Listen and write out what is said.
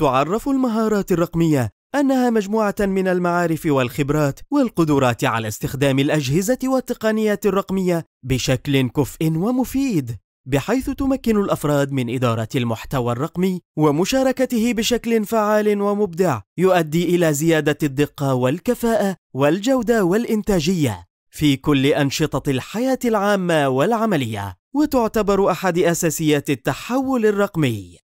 تعرف المهارات الرقمية أنها مجموعة من المعارف والخبرات والقدرات على استخدام الأجهزة والتقنيات الرقمية بشكل كفء ومفيد، بحيث تمكن الأفراد من إدارة المحتوى الرقمي ومشاركته بشكل فعال ومبدع يؤدي إلى زيادة الدقة والكفاءة والجودة والإنتاجية في كل أنشطة الحياة العامة والعملية، وتعتبر أحد أساسيات التحول الرقمي.